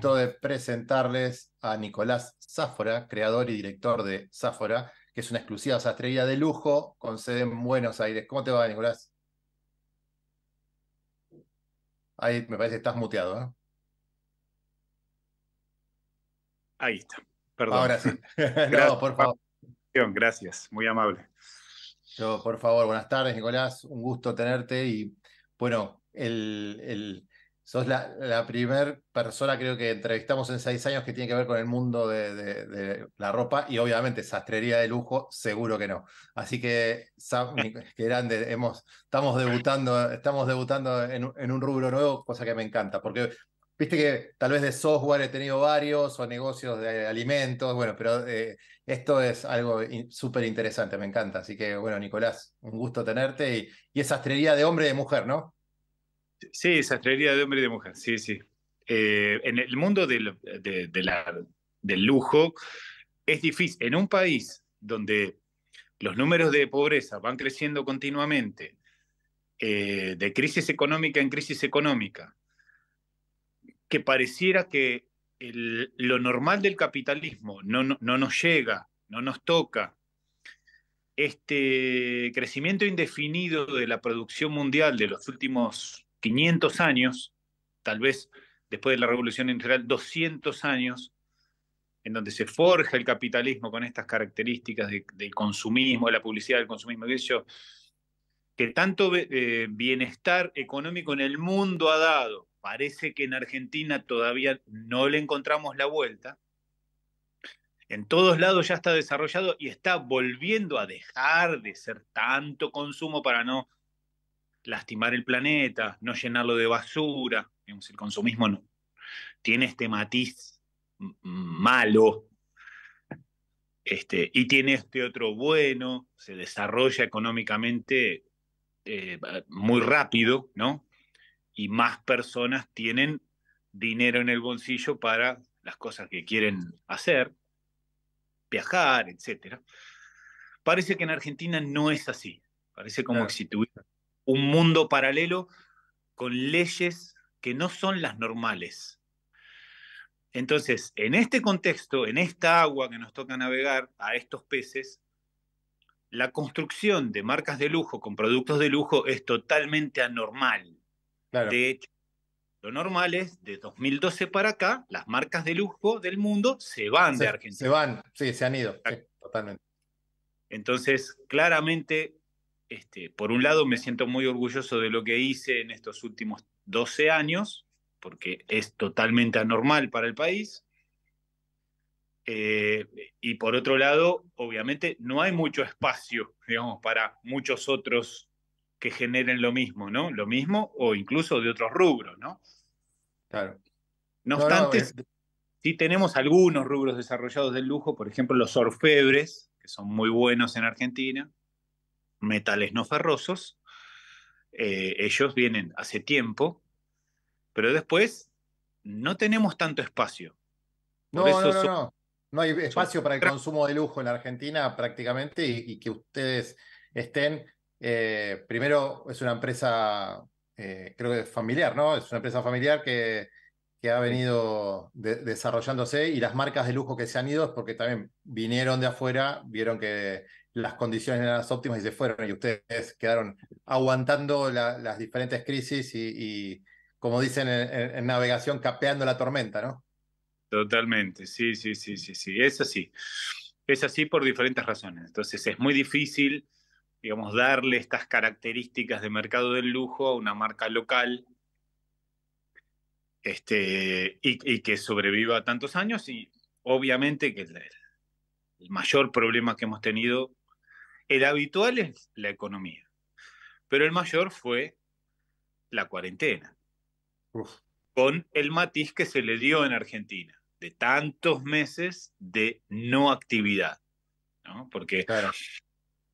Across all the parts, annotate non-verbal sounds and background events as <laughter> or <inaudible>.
de presentarles a Nicolás Záfora, creador y director de Záfora, que es una exclusiva sastrería de lujo con sede en Buenos Aires. ¿Cómo te va, Nicolás? Ahí me parece que estás muteado. ¿eh? Ahí está, perdón. Ahora sí. <laughs> <laughs> por favor. Gracias, muy amable. Yo, por favor, buenas tardes, Nicolás. Un gusto tenerte y bueno, el, el Sos la, la primera persona, creo que entrevistamos en seis años, que tiene que ver con el mundo de, la ropa y obviamente sastrería de lujo, seguro que no. Así que, Sam, <laughs> que grande, hemos, estamos debutando, estamos debutando en, un rubro nuevo, cosa que me encanta, porque viste que tal vez de software he tenido varios o negocios de alimentos, bueno, pero eh, esto es algo súper interesante, me encanta. Así que, bueno, Nicolás, un gusto tenerte y, y es sastrería de hombre y de mujer, ¿no? Sí, traería de hombre y de mujer, sí, sí. Eh, en el mundo del, de, la, del lujo es difícil. En un país donde los números de pobreza van creciendo continuamente, eh, de crisis económica en crisis económica, que pareciera que lo normal del capitalismo no, no, no, nos llega, no nos toca. Este crecimiento indefinido de la producción mundial de los últimos 500 años, tal vez después de la Revolución Industrial, 200 años, en donde se forja el capitalismo con estas características del consumismo, de la publicidad del consumismo, que, que tanto eh, bienestar económico en el mundo ha dado, parece que en Argentina todavía no le encontramos la vuelta, en todos lados ya está desarrollado y está volviendo a dejar de ser tanto consumo para no lastimar el planeta, no llenarlo de basura. el consumismo no, tiene este matiz malo este, y tiene este otro bueno, se desarrolla económicamente eh, muy rápido, ¿no? Y más personas tienen dinero en el bolsillo para las cosas que quieren hacer, viajar, etc. Parece que en Argentina no es así. Parece como claro un mundo paralelo con leyes que no son las normales. Entonces, en este contexto, en esta agua que nos toca navegar a estos peces, la construcción de marcas de lujo con productos de lujo es totalmente anormal. De hecho, lo normal es, de 2012 para acá, las marcas de lujo del mundo se van de Argentina. Se van, sí, se han ido, totalmente. Entonces, claramente este, por un lado me siento muy orgulloso de lo que hice en estos últimos 12 años, porque es totalmente anormal para el país. Eh, y por otro lado, obviamente no hay mucho espacio, <laughs> digamos, para muchos otros que generen lo mismo, ¿no? Lo mismo o incluso de otros rubros, ¿no? No, obstante, sí tenemos algunos rubros desarrollados del lujo, por ejemplo, los orfebres, que son muy buenos en Argentina metales no ferrosos. Eh, ellos vienen hace tiempo, pero después no tenemos tanto espacio. No, no, no, no, hay espacio para el consumo de lujo en la Argentina prácticamente y, que ustedes estén. Eh, primero, es una empresa, eh, creo que familiar, ¿no? Es una empresa familiar que, que ha venido desarrollándose y las marcas de lujo que se han ido es porque también vinieron de afuera, vieron que las condiciones eran las óptimas y se fueron y ustedes quedaron aguantando las diferentes crisis y, como dicen en, navegación, capeando la tormenta, ¿no? Totalmente, sí, sí, sí, sí, sí, es así. Es así por diferentes razones. Entonces es muy difícil, digamos, darle estas características de mercado del lujo a una marca local este, y, que sobreviva tantos años y obviamente que el mayor problema que hemos tenido el habitual es la economía, pero el mayor fue la cuarentena, con el matiz que se le dio en Argentina, de tantos meses de no actividad, ¿no? porque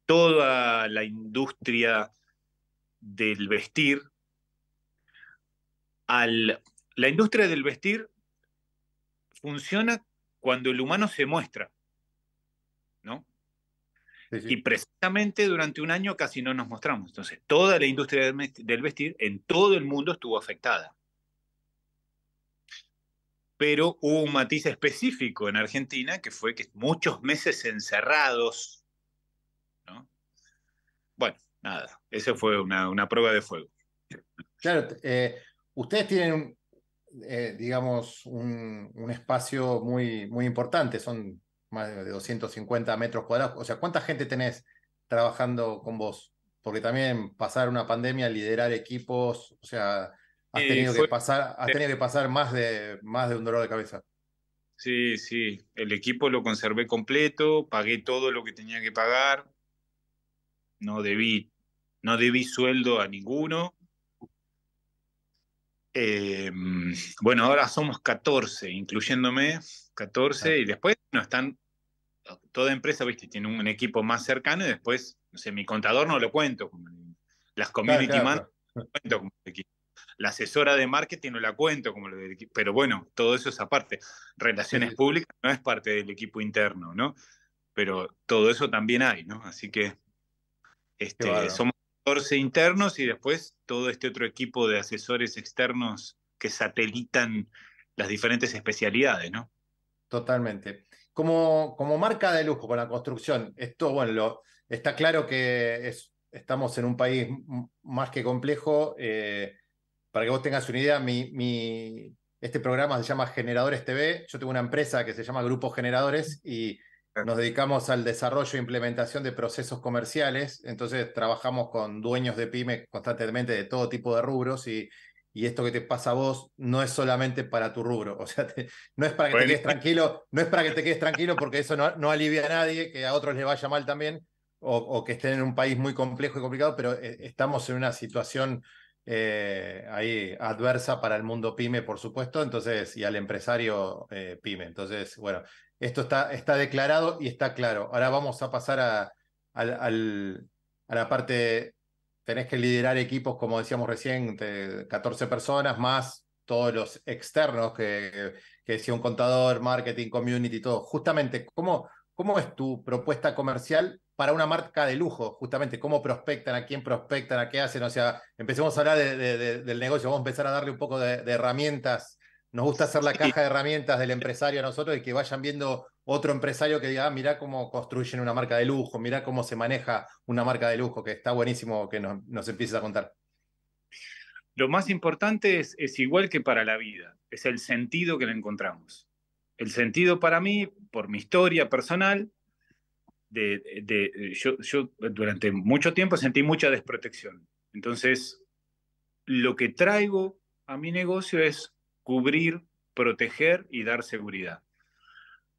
toda la industria del vestir, al, la industria del vestir funciona cuando el humano se muestra, ¿no? Y precisamente durante un año casi no nos mostramos. Entonces, toda la industria del vestir en todo el mundo estuvo afectada. Pero hubo un matiz específico en Argentina que fue que muchos meses encerrados. Bueno, nada, esa fue una, una, prueba de fuego. Claro, eh, ustedes tienen, eh, digamos, un, espacio muy, muy importante, son más de 250 metros cuadrados. O sea, ¿cuánta gente tenés trabajando con vos? Porque también pasar una pandemia, liderar equipos, o sea, has tenido, que, pasar, que pasar más de, más de un dolor de cabeza. Sí, sí, el equipo lo conservé completo, pagué todo lo que tenía que pagar, no debí, no debí sueldo a ninguno. Em, bueno, ahora somos 14, incluyéndome 14, y después no, están toda empresa, viste, tiene un, equipo más cercano y después, no sé, mi contador no lo cuento, las community lo cuento como La asesora de marketing no la cuento como pero bueno, todo eso es aparte. Relaciones públicas no es parte del equipo interno, ¿no? Pero todo eso también hay, ¿no? Así que este, somos 14 internos y después todo este otro equipo de asesores externos que satelitan las diferentes especialidades, ¿no? Totalmente como, marca de lujo con la construcción, esto, bueno, está claro que es, estamos en un país más que complejo. Eh, para que vos tengas una idea, mi, mi, este programa se llama Generadores TV. Yo tengo una empresa que se llama Grupo Generadores y nos dedicamos al desarrollo e implementación de procesos comerciales. Entonces trabajamos con dueños de pymes constantemente de todo tipo de rubros y, y esto que te pasa a vos no es solamente para tu rubro. <laughs> O sea, no es para que te quedes tranquilo, no es para que te quedes tranquilo porque eso no, alivia a nadie, que a otros les vaya mal también, o, que estén en un país muy complejo y complicado, pero eh, estamos en una situación eh, ahí adversa para el mundo pyme, por supuesto, entonces, y al empresario eh, pyme. Entonces, bueno, esto está, declarado y está claro. Ahora vamos a pasar a la parte tenés que liderar equipos, como decíamos recién, de 14 personas más todos los externos que, que decía un contador, marketing, community, todo. Justamente, ¿cómo, ¿cómo es tu propuesta comercial para una marca de lujo, justamente, cómo prospectan, a quién prospectan, a qué hacen. O sea, empecemos a hablar del negocio, vamos a empezar a darle un poco de, herramientas. Nos gusta hacer la caja de herramientas del empresario a nosotros y que vayan viendo otro empresario que diga, mira ah, mirá cómo construyen una marca de lujo, mira cómo se maneja una marca de lujo, que está buenísimo que nos, nos empieces a contar. Lo más importante es, es igual que para la vida, es el sentido que le encontramos. El sentido para mí, por mi historia personal, de, yo, yo, durante mucho tiempo sentí mucha desprotección. Entonces, lo que traigo a mi negocio es cubrir, proteger y dar seguridad.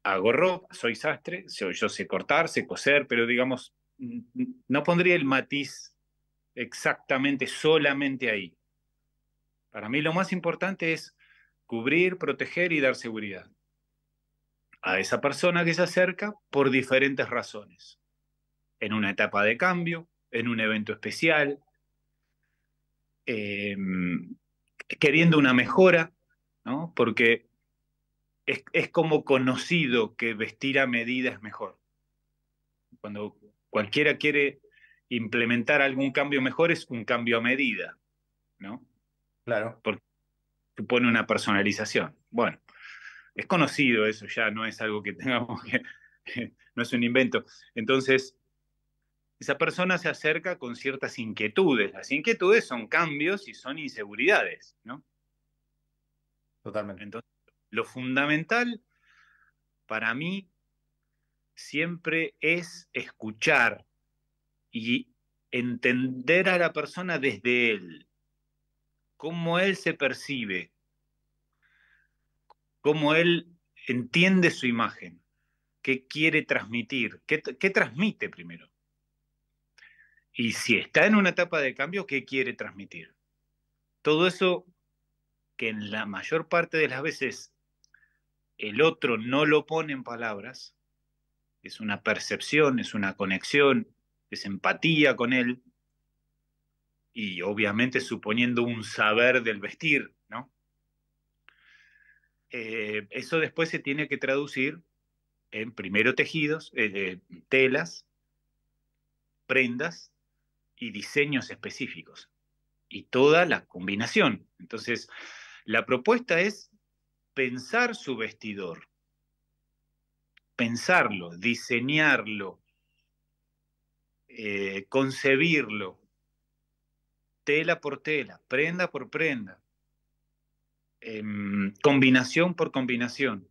Agorro, soy sastre, yo, sé cortar, sé coser, pero digamos, no pondría el matiz exactamente solamente ahí. Para mí lo más importante es cubrir, proteger y dar seguridad a esa persona que se acerca por diferentes razones. En una etapa de cambio, en un evento especial, em, queriendo una mejora, ¿no? porque es, como conocido que vestir a medida es mejor. Cuando cualquiera quiere implementar algún cambio mejor, es un cambio a medida, ¿no? Claro. Porque supone una personalización. Bueno, es conocido eso ya, no es algo que tengamos que. <laughs> no es un invento. Entonces, esa persona se acerca con ciertas inquietudes. Las inquietudes son cambios y son inseguridades, ¿no? Totalmente. Entonces, lo fundamental para mí siempre es escuchar y entender a la persona desde él, cómo él se percibe, cómo él entiende su imagen, qué quiere transmitir, qué, transmite primero. Y si está en una etapa de cambio, ¿qué quiere transmitir? Todo eso que en la mayor parte de las veces el otro no lo pone en palabras, es una percepción, es una conexión, es empatía con él, y obviamente suponiendo un saber del vestir, ¿no? Eh, eso después se tiene que traducir en primero tejidos, eh, eh, telas, prendas y diseños específicos, y toda la combinación. Entonces, la propuesta es pensar su vestidor, pensarlo, diseñarlo, eh, concebirlo, tela por tela, prenda por prenda, em, combinación por combinación.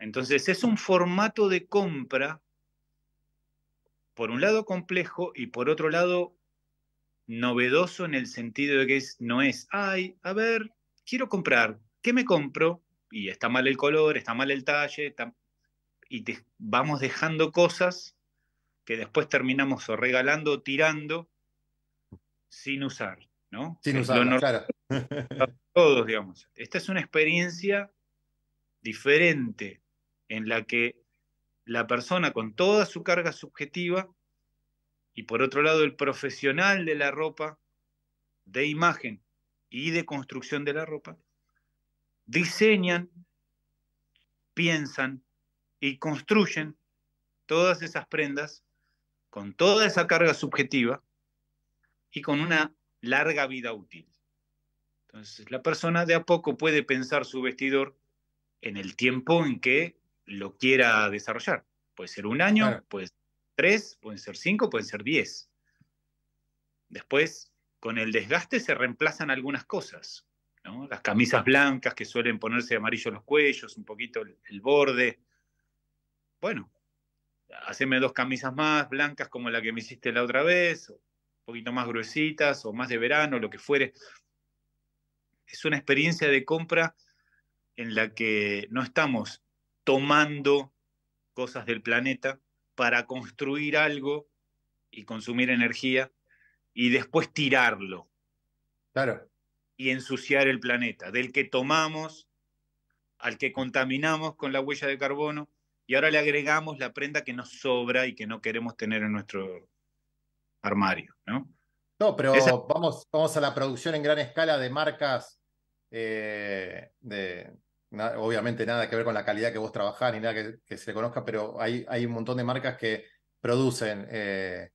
Entonces es un formato de compra, por un lado complejo y por otro lado novedoso en el sentido de que no es, ay, a ver, quiero comprar, ¿qué me compro? Y está mal el color, está mal el talle, y vamos dejando cosas que después terminamos o regalando o tirando sin usar, ¿no? Sin usar, claro. <laughs> Todos, digamos. Esta es una experiencia diferente en la que la persona con toda su carga subjetiva y por otro lado el profesional de la ropa, de imagen y de construcción de la ropa, diseñan, piensan y construyen todas esas prendas con toda esa carga subjetiva y con una larga vida útil. Entonces, la persona de a poco puede pensar su vestidor en el tiempo en que lo quiera desarrollar. Puede ser un año, puede ser tres, pueden ser cinco, pueden ser diez. Después, con el desgaste se reemplazan algunas cosas. Las camisas blancas que suelen ponerse de amarillo los cuellos, un poquito el, borde. Bueno, haceme dos camisas más, blancas como la que me hiciste la otra vez, un poquito más gruesitas, o más de verano, lo que fuere. Es una experiencia de compra en la que no estamos tomando cosas del planeta para construir algo y consumir energía y después tirarlo. Claro y ensuciar el planeta, del que tomamos, al que contaminamos con la huella de carbono, y ahora le agregamos la prenda que nos sobra y que no queremos tener en nuestro armario, ¿no? No, pero vamos, vamos a la producción en gran escala de marcas eh, de, obviamente nada que ver con la calidad que vos trabajás ni nada que, se conozca, pero hay, hay un montón de marcas que producen eh,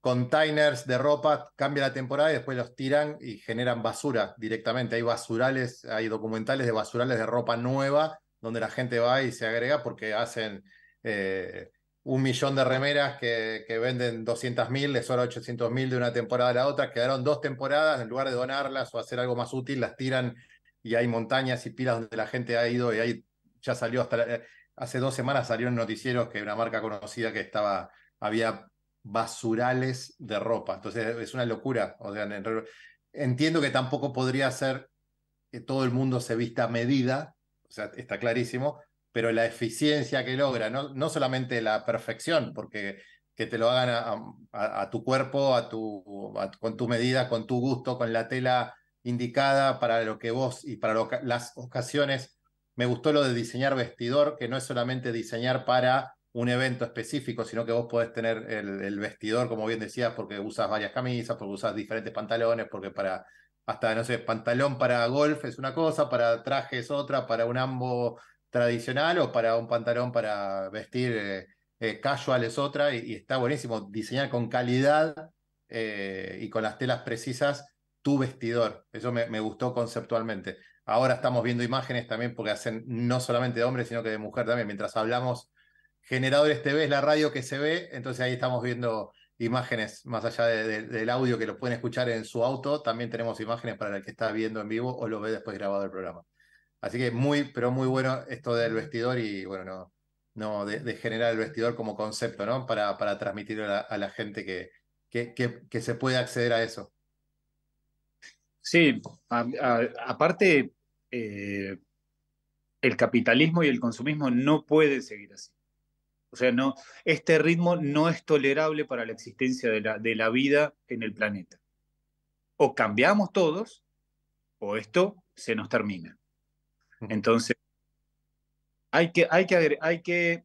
containers de ropa, cambia la temporada y después los tiran y generan basura directamente. Hay basurales, hay documentales de basurales de ropa nueva donde la gente va y se agrega porque hacen eh, un millón de remeras que, venden 200.000, mil, les sobra 800.000 de una temporada a la otra, quedaron dos temporadas, en lugar de donarlas o hacer algo más útil, las tiran y hay montañas y pilas donde la gente ha ido y ahí ya salió hasta... Eh, hace dos semanas salieron noticieros que una marca conocida que estaba, había basurales de ropa. Entonces es una locura. O entiendo que tampoco podría ser que todo el mundo se vista a medida, o sea, está clarísimo, pero la eficiencia que logra, no, no solamente la perfección, porque que te lo hagan a, tu cuerpo, a tu, con tu medida, con tu gusto, con la tela indicada para lo que vos y para las ocasiones. Me gustó lo de diseñar vestidor, que no es solamente diseñar para un evento específico, sino que vos podés tener el, vestidor, como bien decías, porque usas varias camisas, porque usas diferentes pantalones, porque para hasta, no sé, pantalón para golf es una cosa, para traje es otra, para un ambo tradicional o para un pantalón para vestir eh, eh, casual es otra, y, está buenísimo diseñar con calidad eh, y con las telas precisas tu vestidor. Eso me, me gustó conceptualmente. Ahora estamos viendo imágenes también porque hacen no solamente de hombres, sino que de mujer también. Mientras hablamos, Generadores TV es la radio que se ve, entonces ahí estamos viendo imágenes más allá del audio que lo pueden escuchar en su auto, también tenemos imágenes para el que está viendo en vivo o lo ve después grabado el programa. Así que muy, pero muy bueno esto del vestidor y bueno, no, no de, generar el vestidor como concepto, ¿no? Para, para transmitirlo a la, gente que, que, que, se puede acceder a eso. Sí, aparte, eh, el capitalismo y el consumismo no pueden seguir así. O sea, no, este ritmo no es tolerable para la existencia de la, de la vida en el planeta. O cambiamos todos, o esto se nos termina. Entonces, hay que, hay que, hay que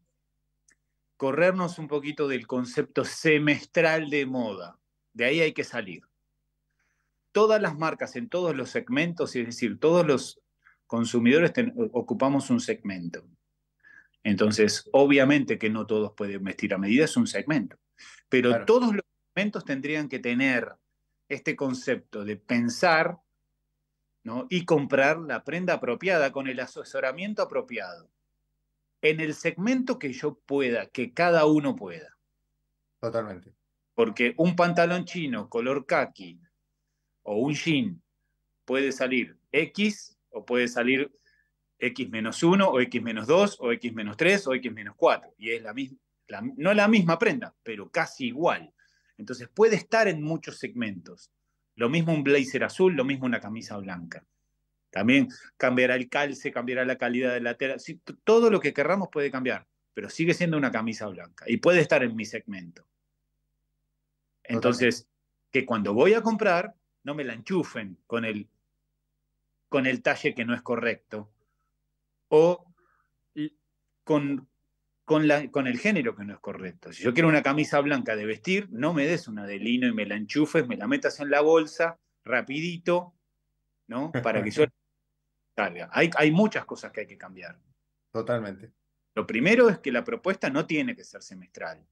corrernos un poquito del concepto semestral de moda. De ahí hay que salir. Todas las marcas en todos los segmentos, es decir, todos los consumidores ocupamos un segmento. Entonces, obviamente que no todos pueden vestir a medida, es un segmento, pero todos los segmentos tendrían que tener este concepto de pensar y comprar la prenda apropiada con el asesoramiento apropiado, en el segmento que yo pueda, que cada uno pueda. Totalmente. Porque un pantalón chino color khaki o un jean puede salir X o puede salir X-1 menos o X-2 menos o X-3 menos o X-4. menos Y es la misma, no la misma prenda, pero casi igual. Entonces puede estar en muchos segmentos. Lo mismo un blazer azul, lo mismo una camisa blanca. También cambiará el calce, cambiará la calidad de la tela. todo lo que querramos puede cambiar, pero sigue siendo una camisa blanca y puede estar en mi segmento. Entonces, que cuando voy a comprar, no me la enchufen con el, con el talle que no es correcto o con, con, la, con, el género que no es correcto. Si yo quiero una camisa blanca de vestir, no me des una de lino y me la enchufes, me la metas en la bolsa rapidito, ¿no? <laughs> Para que yo salga. Hay, hay muchas cosas que hay que cambiar. Totalmente. Lo primero es que la propuesta no tiene que ser semestral.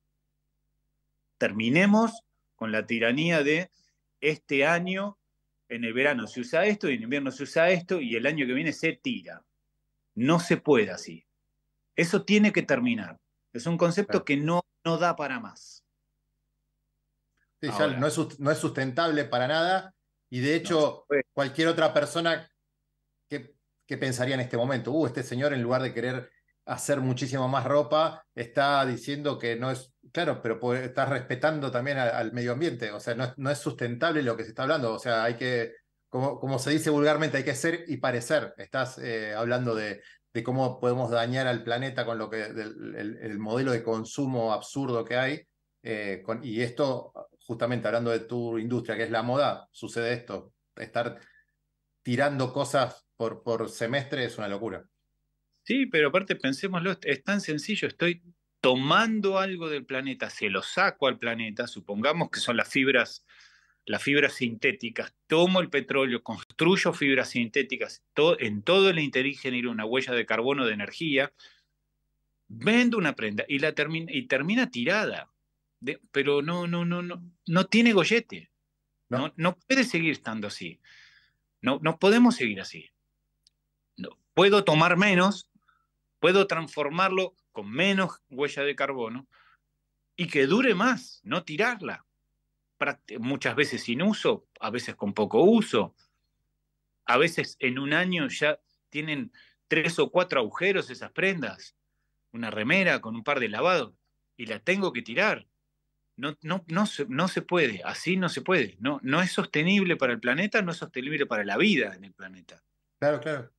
Terminemos con la tiranía de este año, en el verano se usa esto y en invierno se usa esto y el año que viene se tira. No se puede así. Eso tiene que terminar. Es un concepto que no, no da para más. ya no, es, sustentable para nada y de hecho cualquier otra persona que, que, pensaría en este momento, uh, este señor en lugar de querer hacer muchísimo más ropa, está diciendo que no es, claro, pero está respetando también al, medio ambiente, o sea, no, no es sustentable lo que se está hablando, o sea, hay que como, se dice vulgarmente, hay que ser y parecer. Estás eh, hablando de, cómo podemos dañar al planeta con lo que el, modelo de consumo absurdo que hay. Eh, y esto, justamente hablando de tu industria, que es la moda, sucede esto. Estar tirando cosas por, por semestre es una locura. Sí, pero aparte pensémoslo, es tan sencillo, estoy tomando algo del planeta, se lo saco al planeta, supongamos que son las fibras las fibras sintéticas, tomo el petróleo, construyo fibras sintéticas, en todo el interior genero una huella de carbono de energía, vendo una prenda y, la termina, y termina tirada, pero no, no, no, no, no tiene gollete. No, no puede seguir estando así. No, no podemos seguir así. No, puedo tomar menos, puedo transformarlo con menos huella de carbono y que dure más, no tirarla muchas veces sin uso, a veces con poco uso. A veces en un año ya tienen tres o cuatro agujeros esas prendas, una remera con un par de lavados, y la tengo que tirar. No, no, no, no, se puede, así no se puede. No, no es sostenible para el planeta, no es sostenible para la vida en el planeta. Claro, claro.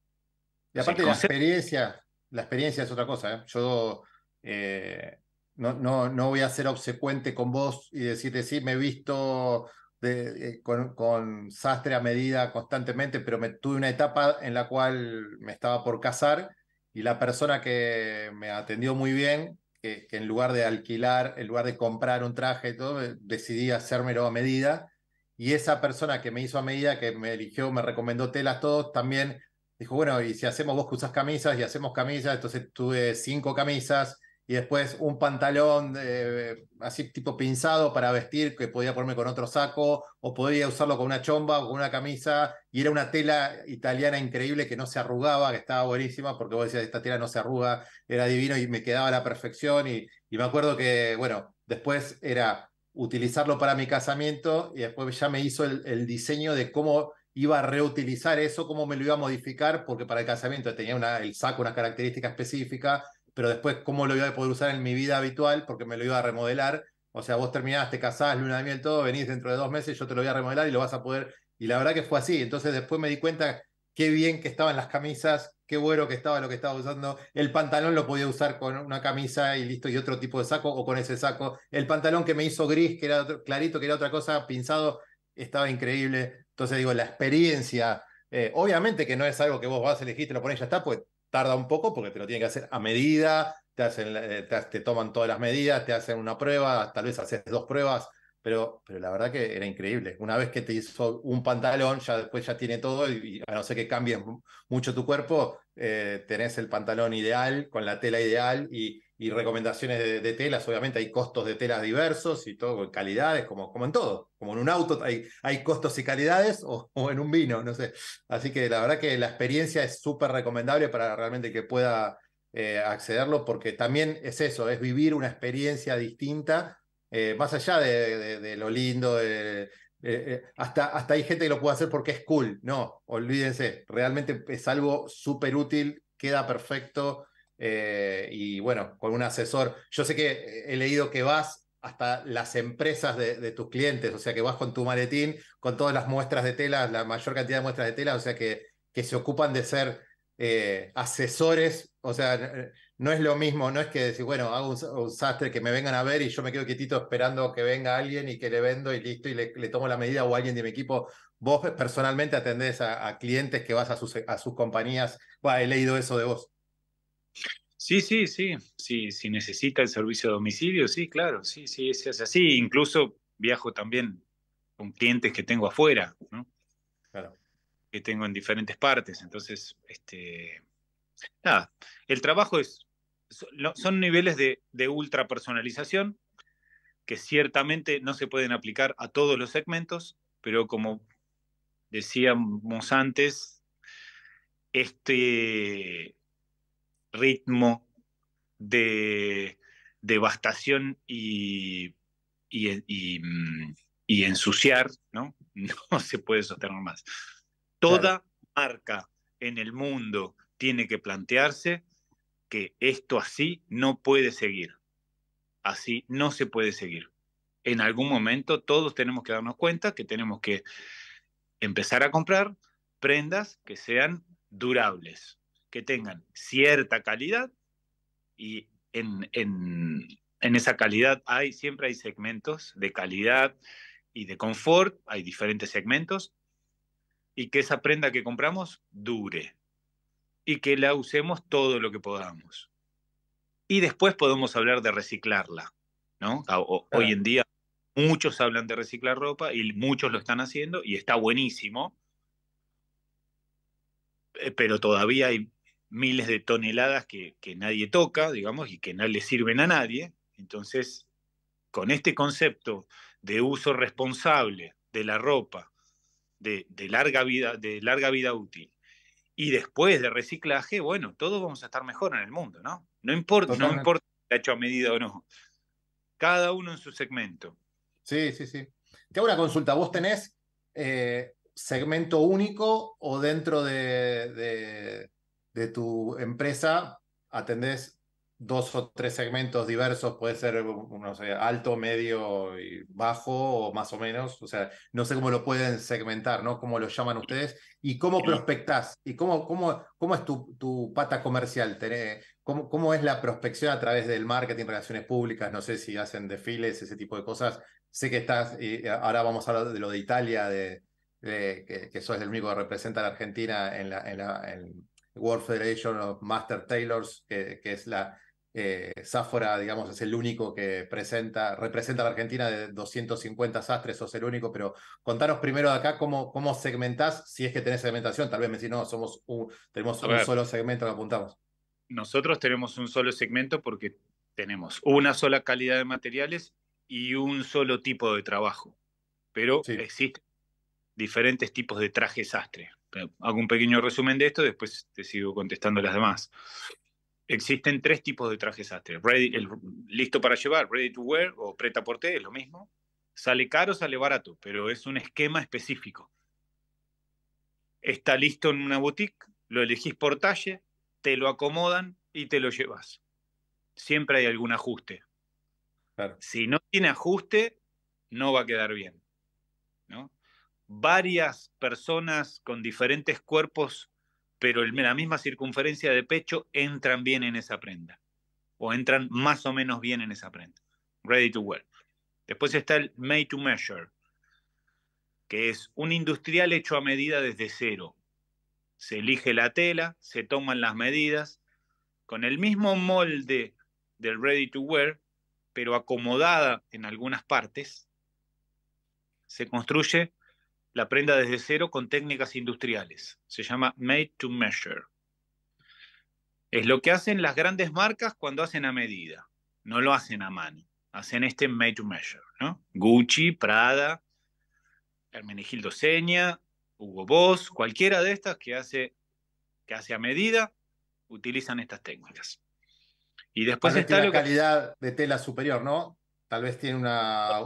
Y aparte la experiencia, la experiencia es otra cosa. ¿eh? Yo eh, no, voy a ser obsecuente con vos y decirte, sí, me he visto eh, con, sastre a medida constantemente, pero me, tuve una etapa en la cual me estaba por casar y la persona que me atendió muy bien, que, en lugar de alquilar, en lugar de comprar un traje y todo, eh, decidí hacérmelo a medida. Y esa persona que me hizo a medida, que me eligió, me recomendó telas, todos, también dijo, bueno, y si hacemos vos que usas camisas y hacemos camisas, entonces tuve cinco camisas y después un pantalón eh, así tipo pinzado para vestir que podía ponerme con otro saco o podía usarlo con una chomba o con una camisa y era una tela italiana increíble que no se arrugaba, que estaba buenísima porque vos decías, esta tela no se arruga, era divino y me quedaba a la perfección y, me acuerdo que, bueno, después era utilizarlo para mi casamiento y después ya me hizo el, diseño de cómo iba a reutilizar eso, cómo me lo iba a modificar, porque para el casamiento tenía una, el saco una característica específica, pero después cómo lo iba a poder usar en mi vida habitual porque me lo iba a remodelar. O sea, vos terminaste, te casás, luna de miel, todo, venís dentro de dos meses, yo te lo voy a remodelar y lo vas a poder. Y la verdad que fue así. Entonces después me di cuenta qué bien que estaban las camisas, qué bueno que estaba lo que estaba usando. El pantalón lo podía usar con una camisa y listo, y otro tipo de saco o con ese saco. El pantalón que me hizo gris, que era clarito, que era otra cosa, pinzado, estaba increíble. Entonces digo, la experiencia, eh, obviamente que no es algo que vos vas, elegiste, lo pones, ya está, pues tarda un poco porque te lo tienen que hacer a medida, te, hacen, eh, te, toman todas las medidas, te hacen una prueba, tal vez haces dos pruebas, pero, pero la verdad que era increíble. Una vez que te hizo un pantalón, ya después ya tiene todo y, a no ser que cambies mucho tu cuerpo, eh, tenés el pantalón ideal, con la tela ideal y, y recomendaciones de, telas, obviamente hay costos de telas diversos y todo, calidades, como, como en todo, como en un auto hay, hay costos y calidades o, en un vino, no sé. Así que la verdad que la experiencia es súper recomendable para realmente que pueda eh, accederlo, porque también es eso, es vivir una experiencia distinta, eh, más allá de, lo lindo, eh, hasta, hasta hay gente que lo puede hacer porque es cool, no, olvídense, realmente es algo súper útil, queda perfecto eh, y bueno, con un asesor. Yo sé que eh, he leído que vas hasta las empresas de, tus clientes, o sea que vas con tu maletín, con todas las muestras de tela, la mayor cantidad de muestras de tela, o sea que, que se ocupan de ser eh, asesores, o sea, no es lo mismo, no es que decir, bueno, hago un, sastre que me vengan a ver y yo me quedo quietito esperando que venga alguien y que le vendo y listo y le, tomo la medida o alguien de mi equipo. Vos personalmente atendés a, clientes que vas a sus, a sus compañías, he leído eso de vos. Sí, sí, sí, sí, si necesita el servicio de domicilio, sí, claro, sí, sí, se hace así. Incluso viajo también con clientes que tengo afuera, ¿no? Claro. Que tengo en diferentes partes. Entonces, este, nada, el trabajo es, son niveles de, de ultra personalización que ciertamente no se pueden aplicar a todos los segmentos, pero como decíamos antes, este, ritmo, de devastación y, mm, ensuciar, ¿no? <laughs> No se puede sostener más. Toda marca en el mundo tiene que plantearse que esto así no puede seguir. Así no se puede seguir. En algún momento todos tenemos que darnos cuenta que tenemos que empezar a comprar prendas que sean durables, que tengan cierta calidad y en, en, esa calidad hay, siempre hay segmentos de calidad y de confort, hay diferentes segmentos, y que esa prenda que compramos dure y que la usemos todo lo que podamos. Y después podemos hablar de reciclarla, ¿no? Ah, hoy en día muchos hablan de reciclar ropa y muchos lo están haciendo y está buenísimo, eh, pero todavía hay miles de toneladas que, que nadie toca, digamos, y que no le sirven a nadie. Entonces, con este concepto de uso responsable de la ropa de, de, larga, vida, de larga vida útil y después de reciclaje, bueno, todos vamos a estar mejor en el mundo, ¿no? No importa, no importa si está hecho a medida o no. Cada uno en su segmento. Sí, sí, sí. Te hago una consulta. ¿Vos tenés eh, segmento único o dentro de, de tu empresa atendés dos o tres segmentos diversos, puede ser no alto, medio y bajo, o más o menos. O sea, no sé cómo lo pueden segmentar, ¿no? ¿Cómo lo llaman ustedes? ¿Y cómo prospectás? ¿Y cómo, cómo, cómo es tu, tu pata comercial? ¿Cómo, ¿Cómo es la prospección a través del marketing, relaciones públicas? No sé si hacen desfiles, ese tipo de cosas. Sé que estás, y ahora vamos a hablar de lo de Italia, de, que, que, sos el único que representa a la Argentina en la, World Federation of Master Tailors, que, es la eh, Sáfora, digamos, es el único que presenta, representa a la Argentina de 250 sastres, sos el único, pero contanos primero de acá cómo, cómo segmentás, si es que tenés segmentación, tal vez me decís, no, somos un, tenemos un solo segmento que apuntamos. Nosotros tenemos un solo segmento porque tenemos una sola calidad de materiales y un solo tipo de trabajo, pero existen diferentes tipos de trajes sastre hago un pequeño resumen de esto, después te sigo contestando las demás. Existen tres tipos de trajes sastre. el, listo para llevar, ready to wear o preta té, es lo mismo. Sale caro, sale barato, pero es un esquema específico. Está listo en una boutique, lo elegís por talle, te lo acomodan y te lo llevas. Siempre hay algún ajuste. Si no tiene ajuste, no va a quedar bien. ¿no? varias personas con diferentes cuerpos, pero en la misma circunferencia de pecho, entran bien en esa prenda. O entran más o menos bien en esa prenda. Ready to wear. Después está el made to measure, que es un industrial hecho a medida desde cero. Se elige la tela, se toman las medidas, con el mismo molde del ready to wear, pero acomodada en algunas partes, se construye la prenda desde cero con técnicas industriales. Se llama Made to Measure. Es lo que hacen las grandes marcas cuando hacen a medida. No lo hacen a mano. Hacen este Made to Measure. ¿no? Gucci, Prada, Hermenegildo Seña, Hugo Boss, cualquiera de estas que hace, que hace a medida, utilizan estas técnicas. Y después está la calidad de tela superior, ¿no? Tal vez tiene una.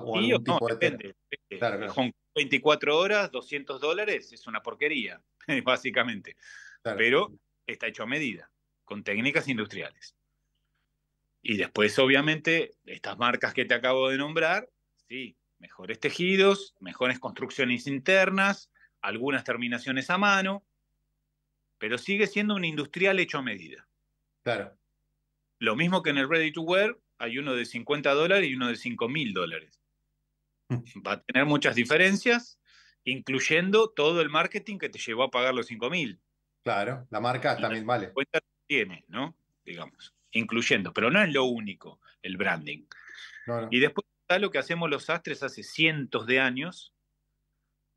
24 horas, 200 dólares, es una porquería, <laughs> básicamente. Pero está hecho a medida, con técnicas industriales. Y después, obviamente, estas marcas que te acabo de nombrar, sí, mejores tejidos, mejores construcciones internas, algunas terminaciones a mano, pero sigue siendo un industrial hecho a medida. Claro. Lo mismo que en el ready to wear, hay uno de 50 dólares y uno de 5 mil dólares. Mm. Va a tener muchas diferencias, incluyendo todo el marketing que te llevó a pagar los 5 mil. Claro, la marca también vale. Cuenta tiene, ¿no? Digamos, incluyendo, pero no es lo único, el branding. Y después está lo que hacemos los sastres hace cientos de años,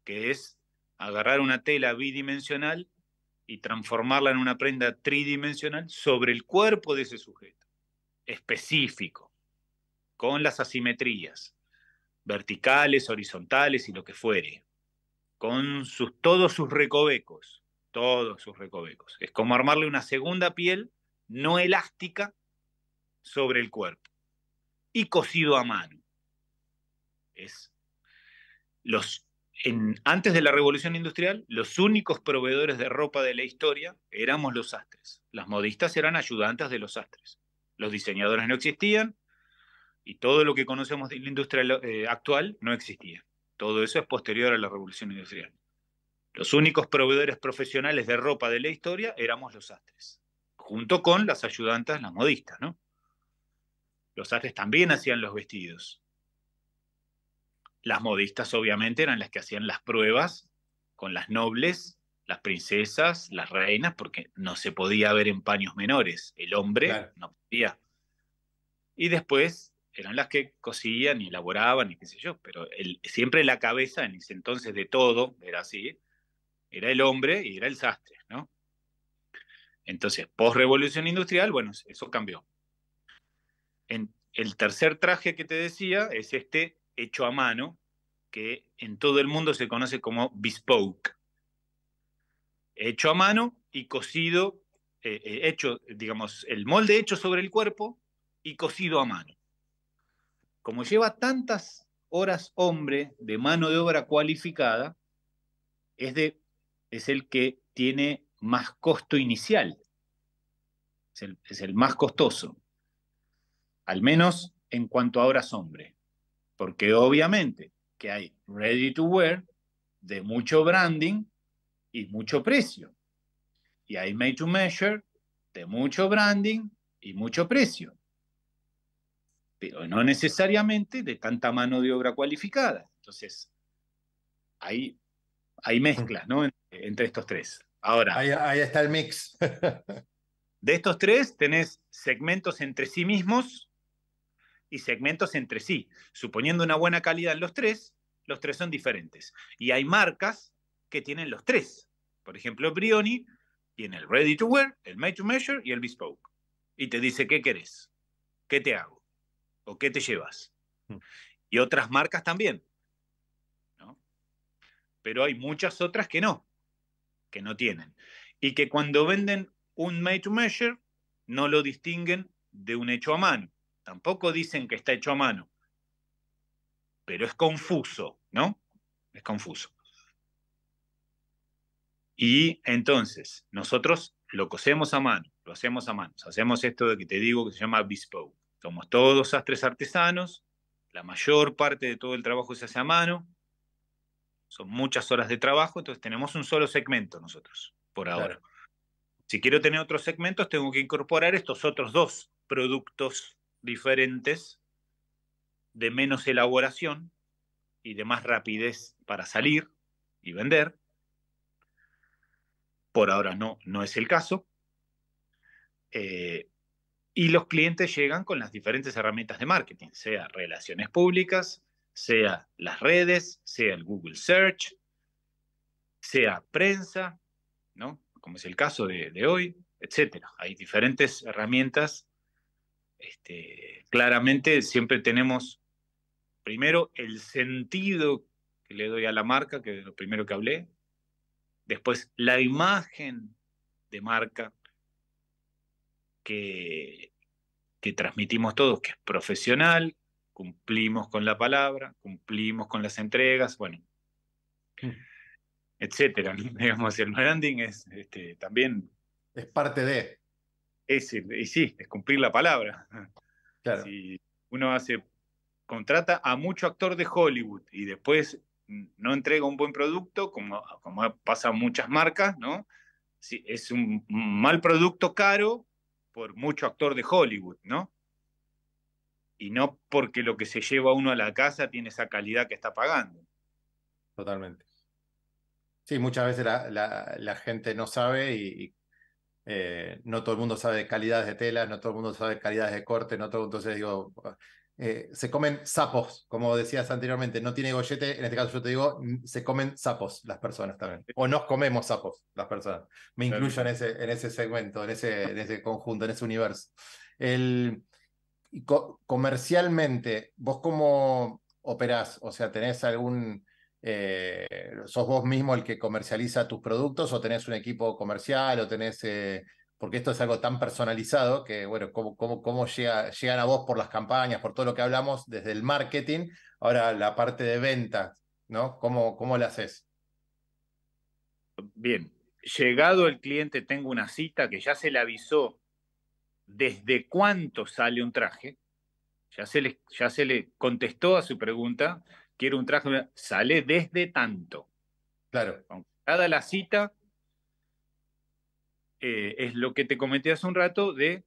que es agarrar una tela bidimensional y transformarla en una prenda tridimensional sobre el cuerpo de ese sujeto específico, con las asimetrías verticales, horizontales y lo que fuere, con sus, todos sus recovecos, todos sus recovecos. Es como armarle una segunda piel no elástica sobre el cuerpo y cosido a mano. Es los, en, antes de la revolución industrial, los únicos proveedores de ropa de la historia éramos los astres Las modistas eran ayudantes de los astres los diseñadores no existían y todo lo que conocemos de la industria eh, actual no existía. Todo eso es posterior a la revolución industrial. Los únicos proveedores profesionales de ropa de la historia éramos los astres, junto con las ayudantas, las modistas, ¿no? Los astres también hacían los vestidos. Las modistas obviamente eran las que hacían las pruebas con las nobles las princesas, las reinas, porque no se podía ver en paños menores, el hombre no podía. Y después eran las que cosían y elaboraban y qué sé yo, pero siempre la cabeza en ese entonces de todo era así, era el hombre y era el sastre, ¿no? Entonces, post revolución industrial, bueno, eso cambió. En, el tercer traje que te decía es este hecho a mano, que en todo el mundo se conoce como bespoke hecho a mano y cosido, eh, eh, hecho, digamos, el molde hecho sobre el cuerpo y cosido a mano. Como lleva tantas horas hombre de mano de obra cualificada, es, de, es el que tiene más costo inicial, es el más costoso, al menos en cuanto a horas hombre, porque obviamente que hay ready to wear de mucho branding y mucho precio. Y hay made to measure de mucho branding y mucho precio. Pero no necesariamente de tanta mano de obra cualificada. Entonces, hay, hay mezclas ¿no? entre, estos tres. Ahora. Ahí, ahí está el mix. <laughs> de estos tres tenés segmentos entre sí mismos y segmentos entre sí. Suponiendo una buena calidad en los tres, los tres son diferentes. Y hay marcas que tienen los tres. Por ejemplo, Brioni tiene el Ready to Wear, el Made to Measure y el Bespoke. Y te dice qué querés, qué te hago o qué te llevas. Mm. Y otras marcas también. Pero hay muchas otras que no, que no tienen. Y que cuando venden un Made to Measure, no lo distinguen de un hecho a mano. Tampoco dicen que está hecho a mano. Pero es confuso, ¿no? Es confuso. Y entonces, nosotros lo cosemos a mano, lo hacemos a mano. Hacemos esto de que te digo que se llama bespoke. Somos todos sastres artesanos, la mayor parte de todo el trabajo se hace a mano, son muchas horas de trabajo, entonces tenemos un solo segmento nosotros, por ahora. Si quiero tener otros segmentos, tengo que incorporar estos otros dos productos diferentes de menos elaboración y de más rapidez para salir y vender. Por ahora no, no es el caso. Eh, y los clientes llegan con las diferentes herramientas de marketing, sea relaciones públicas, sea las redes, sea el Google Search, sea prensa, ¿no? como es el caso de, hoy, etc. Hay diferentes herramientas. Este, claramente siempre tenemos primero el sentido que le doy a la marca, que es lo primero que hablé, Después, la imagen de marca que, que transmitimos todos, que es profesional, cumplimos con la palabra, cumplimos con las entregas, bueno, mm. etcétera. <laughs> Digamos, el branding es este, también... Es parte de... Es, y sí, es cumplir la palabra. Si uno hace, contrata a mucho actor de Hollywood y después no entrega un buen producto, como, como pasa muchas marcas, ¿no? es un mal producto caro por mucho actor de Hollywood, ¿no? Y no porque lo que se lleva uno a la casa tiene esa calidad que está pagando. Totalmente. Sí, muchas veces la, la, gente no sabe y, eh, no todo el mundo sabe calidades de telas, no todo el mundo sabe calidades de corte, no todo. Entonces digo, eh, se comen sapos, como decías anteriormente, no tiene gollete, en este caso yo te digo, se comen sapos las personas también, o nos comemos sapos las personas, me incluyo en ese, en ese segmento, en ese, ese conjunto, en ese universo. El, comercialmente, vos cómo operás, o sea, tenés algún... Eh, ¿Sos vos mismo el que comercializa tus productos o tenés un equipo comercial o tenés eh, porque esto es algo tan personalizado que, bueno, cómo, cómo, llegan a vos por las campañas, por todo lo que hablamos, desde el marketing, ahora la parte de venta, ¿no? ¿Cómo, cómo la haces? Bien, llegado el cliente, tengo una cita que ya se le avisó desde cuánto sale un traje, ya se le, ya se le contestó a su pregunta, quiero un traje, sale desde tanto. Claro. Cada la cita eh, es lo que te comenté hace un rato de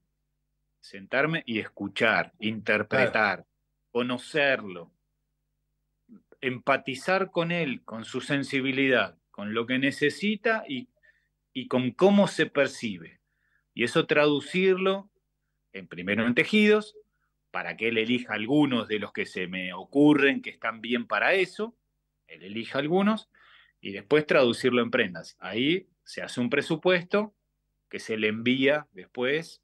sentarme y escuchar, interpretar, conocerlo, empatizar con él, con su sensibilidad, con lo que necesita y, y con cómo se percibe. Y eso traducirlo en primero en tejidos, para que él elija algunos de los que se me ocurren que están bien para eso, él elija algunos, y después traducirlo en prendas. Ahí se hace un presupuesto que se le envía después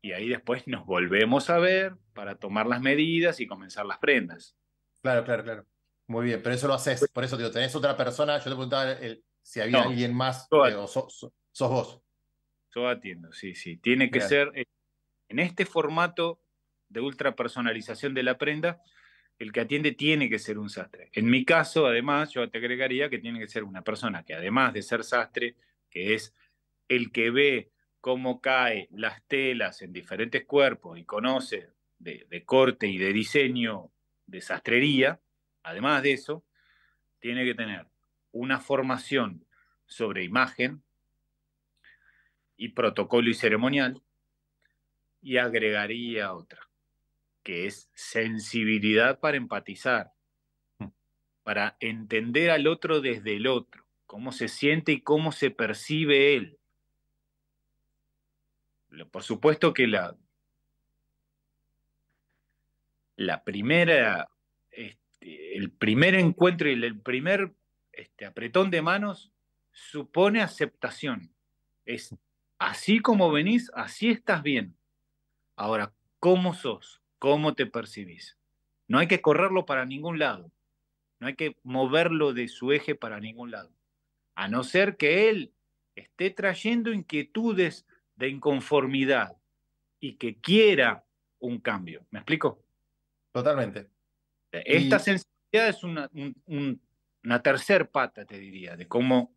y ahí después nos volvemos a ver para tomar las medidas y comenzar las prendas. Claro, claro, claro. Muy bien, pero eso lo haces, por eso digo, tenés otra persona, yo te preguntaba si había alguien más, sos vos. Yo atiendo, sí, sí. Tiene que ser eh, en este formato de ultra personalización de la prenda, el que atiende tiene que ser un sastre. En mi caso, además, yo te agregaría que tiene que ser una persona que además de ser sastre, que es el que ve cómo caen las telas en diferentes cuerpos y conoce de, de corte y de diseño de sastrería, además de eso, tiene que tener una formación sobre imagen y protocolo y ceremonial, y agregaría otra, que es sensibilidad para empatizar, mm. para entender al otro desde el otro, cómo se siente y cómo se percibe él por supuesto que la, primera, este, el primer encuentro y el primer este, apretón de manos supone aceptación. Es así como venís, así estás bien. Ahora, ¿cómo sos? ¿Cómo te percibís? No hay que correrlo para ningún lado. No hay que moverlo de su eje para ningún lado. A no ser que él esté trayendo inquietudes de inconformidad y que quiera un cambio. ¿Me explico? Totalmente. Esta sensibilidad es una, un, una tercer pata, te diría, de cómo,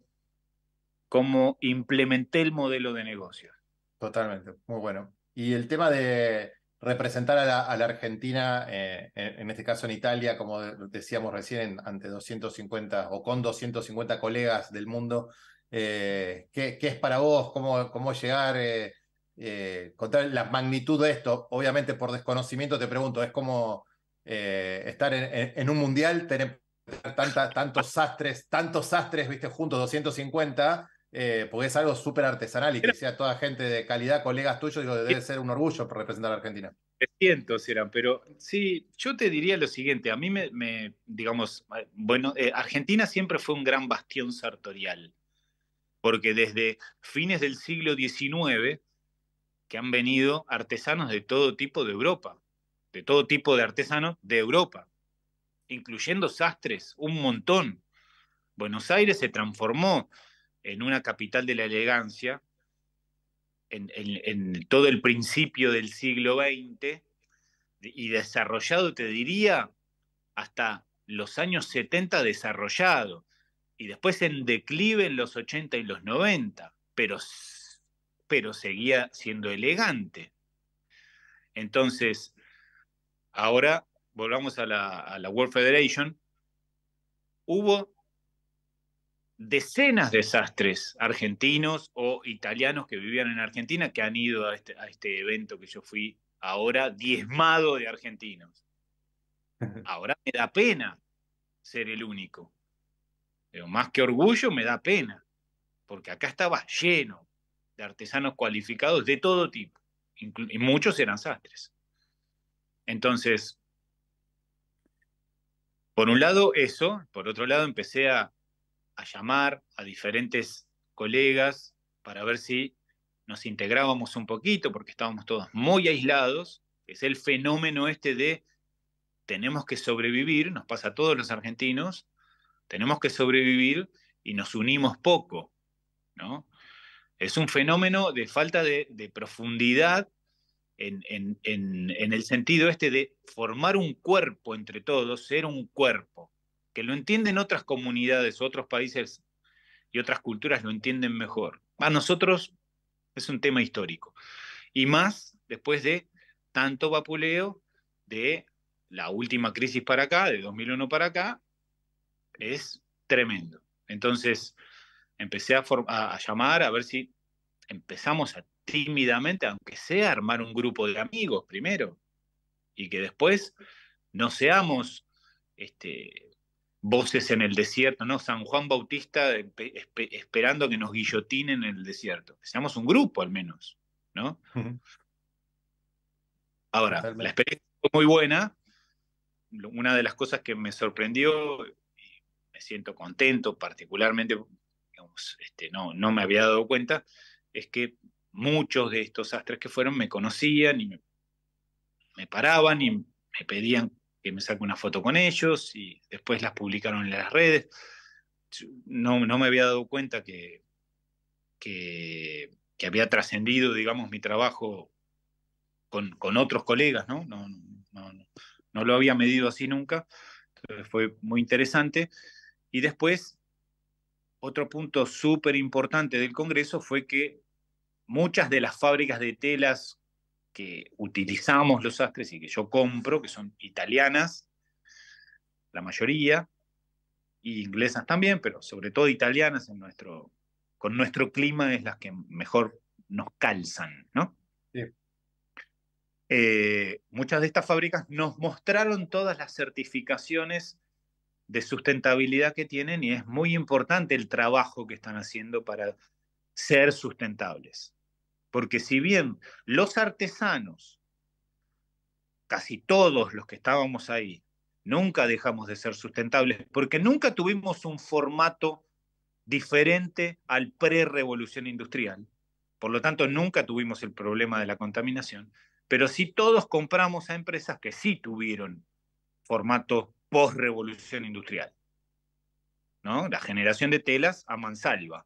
cómo implementé el modelo de negocio. Totalmente, muy bueno. Y el tema de representar a la, Argentina, eh, en, en, este caso en Italia, como decíamos recién, ante 250 o con 250 colegas del mundo, eh, qué, es para vos, cómo, cómo llegar, eh, eh, contar la magnitud de esto. Obviamente por desconocimiento te pregunto, es como estar en, un mundial, tener tanta, tantos sastres, tantos sastres, viste, juntos, 250. porque es algo súper artesanal y que sea toda gente de calidad, colegas tuyos, digo, debe ser un orgullo por representar a Argentina. 300 eran, pero sí, yo te diría lo siguiente, a mí me, digamos, bueno, Argentina siempre fue un gran bastión sartorial porque desde fines del siglo XIX que han venido artesanos de todo tipo de Europa, de todo tipo de artesanos de Europa, incluyendo sastres, un montón. Buenos Aires se transformó en una capital de la elegancia en, en todo el principio del siglo XX y desarrollado, te diría, hasta los años 70 desarrollado y después en declive en los 80 y los 90, pero, pero seguía siendo elegante. Entonces, ahora volvamos a la, World Federation, hubo decenas de desastres argentinos o italianos que vivían en Argentina que han ido este, a este evento que yo fui ahora diezmado de argentinos. <laughs> Ahora me da pena ser el único. Pero más que orgullo me da pena, porque acá estaba lleno de artesanos cualificados de todo tipo, y muchos eran sastres. Entonces, por un lado eso, por otro lado empecé a, a llamar a diferentes colegas para ver si nos integrábamos un poquito, porque estábamos todos muy aislados, es el fenómeno este de tenemos que sobrevivir, nos pasa a todos los argentinos, tenemos que sobrevivir y nos unimos poco, ¿no? Es un fenómeno de falta de, profundidad en, en, el sentido este de formar un cuerpo entre todos, ser un cuerpo, que lo entienden otras comunidades, otros países y otras culturas lo entienden mejor. A nosotros es un tema histórico. Y más después de tanto vapuleo de la última crisis para acá, de 2001 para acá, es tremendo. Entonces empecé a, llamar a ver si empezamos a tímidamente, aunque sea, armar un grupo de amigos primero y que después no seamos este, voces en el desierto, ¿no? San Juan Bautista esperando que nos guillotinen en el desierto, seamos un grupo al menos, ¿no? Ahora, la experiencia fue muy buena. Una de las cosas que me sorprendió siento contento, particularmente, digamos, este, no, no me había dado cuenta, es que muchos de estos astres que fueron me conocían y me, paraban y me pedían que me saque una foto con ellos y después las publicaron en las redes. No, no me había dado cuenta que, que, había trascendido, digamos, mi trabajo con, con otros colegas, ¿no? No, no, ¿no? no, lo había medido así nunca. Entonces fue muy interesante. Y después, otro punto súper importante del Congreso fue que muchas de las fábricas de telas que utilizamos los sastres y que yo compro, que son italianas, la mayoría, y inglesas también, pero sobre todo italianas en nuestro, con nuestro clima es las que mejor nos calzan, ¿no? Eh, muchas de estas fábricas nos mostraron todas las certificaciones de sustentabilidad que tienen y es muy importante el trabajo que están haciendo para ser sustentables. Porque si bien los artesanos, casi todos los que estábamos ahí, nunca dejamos de ser sustentables, porque nunca tuvimos un formato diferente al pre-revolución industrial, por lo tanto nunca tuvimos el problema de la contaminación, pero si todos compramos a empresas que sí tuvieron formato post-revolución industrial. ¿No? La generación de telas a mansalva.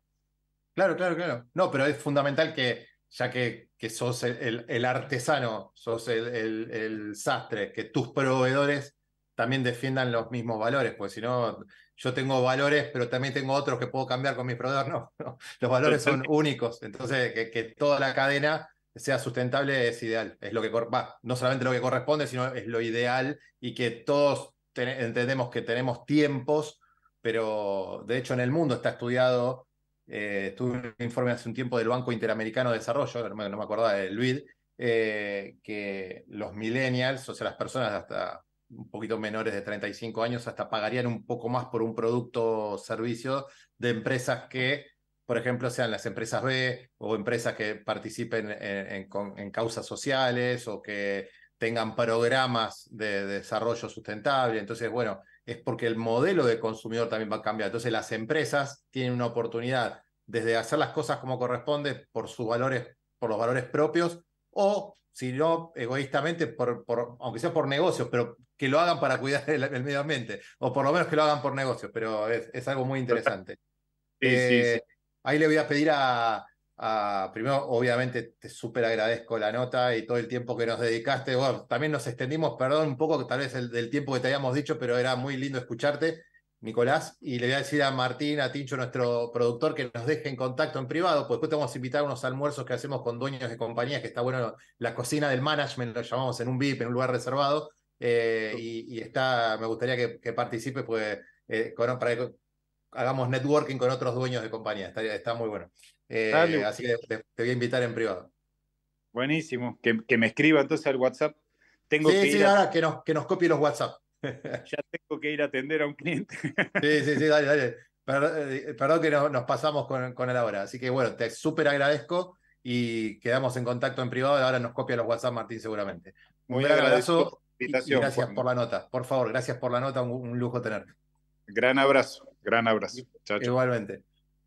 Claro, claro, claro. No, pero es fundamental que, ya que, que sos el, artesano, sos el, sastre, que tus proveedores también defiendan los mismos valores, Porque si no, yo tengo valores, pero también tengo otros que puedo cambiar con mis proveedores. <laughs> No, no. los valores son únicos. Entonces, que, que toda la cadena sea sustentable es ideal. Es lo que va, no solamente lo que corresponde, sino es lo ideal y que todos entendemos que tenemos tiempos, pero de hecho en el mundo está estudiado. Eh, tuve un informe hace un tiempo del Banco Interamericano de Desarrollo, no me, no me acordaba eh, que los millennials, o sea, las personas hasta un poquito menores de 35 años, hasta pagarían un poco más por un producto o servicio de empresas que, por ejemplo, sean las empresas B o empresas que participen en causas sociales o que tengan programas de, desarrollo sustentable. Entonces, bueno, es porque el modelo de consumidor también va a cambiar. Entonces, las empresas tienen una oportunidad desde hacer las cosas como corresponde por sus valores, por los valores propios, o si no, egoístamente, aunque sea por negocios, pero que lo hagan para cuidar el, medio ambiente, o por lo menos que lo hagan por negocios, pero es, algo muy interesante. Eh, ahí le voy a pedir a, Ah, primero, obviamente, te súper agradezco la nota y todo el tiempo que nos dedicaste. Bueno, también nos extendimos, perdón, un poco, tal vez el, del tiempo que te habíamos dicho, pero era muy lindo escucharte, Nicolás. Y le voy a decir a Martín, a Tincho, nuestro productor, que nos deje en contacto en privado, pues después te vamos a invitar a unos almuerzos que hacemos con dueños de compañías, que está bueno, la cocina del management, lo llamamos en un VIP, en un lugar reservado. Eh, y, está, me gustaría que, participe pues, eh, para que hagamos networking con otros dueños de compañías. está muy bueno. Eh, así que te, voy a invitar en privado. Buenísimo, que, me escriba entonces al WhatsApp. Tengo sí, que sí, que nos, que nos copie los WhatsApp. <laughs> ya tengo que ir a atender a un cliente. <laughs> sí, sí, sí, dale, dale. Perdón, eh, que nos pasamos con, con ahora. Así que bueno, te súper agradezco y quedamos en contacto en privado. Ahora nos copia los WhatsApp, Martín, seguramente. muy bien, gracias por la nota. Por favor, gracias por la nota. Un, lujo tenerte. Gran abrazo, gran abrazo. Igualmente.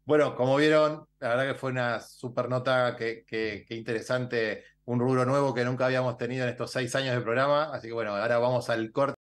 Bueno, como vieron, la verdad que fue una super nota, que, interesante, un rubro nuevo que nunca habíamos tenido en estos seis años de programa. Así que bueno, ahora vamos al corte.